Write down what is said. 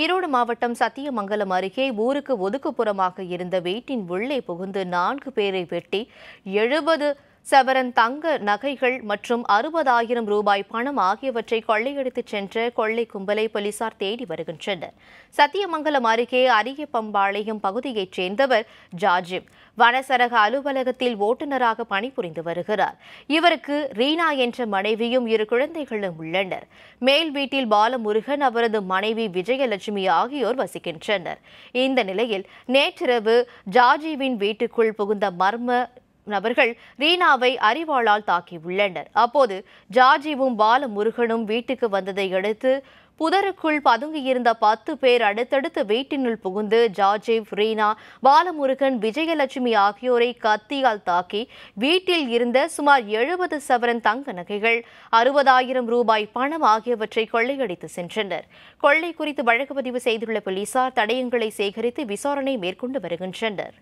ஈரோடு மாவட்டம் சத்தியமங்கலம் அருகே ஊருக்கு ஒதுக்குப்புறமாக இருந்த வீட்டின் உள்ளே புகுந்து நான்கு பேரை வெட்டி எழுபது சவரன் தங்க நகைகள் மற்றும் அறுபதாயிரம் ரூபாய் பணம் ஆகியவற்றை கொள்ளையடித்துச் சென்ற கொள்ளை கும்பலை போலீசார் தேடி வருகின்றனர் சத்தியமங்கலம் அருகே அரியப்பம்பாளையம் பகுதியைச் சேர்ந்தவர் ஜாஜிப் வனசரக அலுவலகத்தில் ஓட்டுநராக பணிபுரிந்து வருகிறார் இவருக்கு ரீனா என்ற மனைவியும் இரு குழந்தைகளும் உள்ளனர் மேல் வீட்டில் பாலமுருகன் அவரது மனைவி விஜயலட்சுமி ஆகியோர் வசிக்கின்றனர் இந்த நிலையில் நேற்றிரவு ஜாஜிவின் வீட்டுக்குள் புகுந்த மர்ம நபர்கள் ரீனாவை அறிவாளால் தாக்கியுள்ளனர் அப்போது ஜார்ஜிவும் பாலமுருகனும் வீட்டுக்கு வந்ததை அடுத்து புதருக்குள் பதுங்கியிருந்த பத்து பேர் அடுத்தடுத்து வீட்டினுள் புகுந்து ஜார்ஜிவ் ரீனா பாலமுருகன் விஜயலட்சுமி ஆகியோரை கத்தியால் தாக்கி வீட்டில் இருந்த சுமார் எழுபது சவரன் தங்க நகைகள் அறுபதாயிரம் ரூபாய் பணம் ஆகியவற்றை கொள்ளையடித்து சென்றனர் கொள்ளை குறித்து வழக்கு பதிவு செய்துள்ள போலீசார் தடயங்களை சேகரித்து விசாரணை மேற்கொண்டு வருகின்றனர்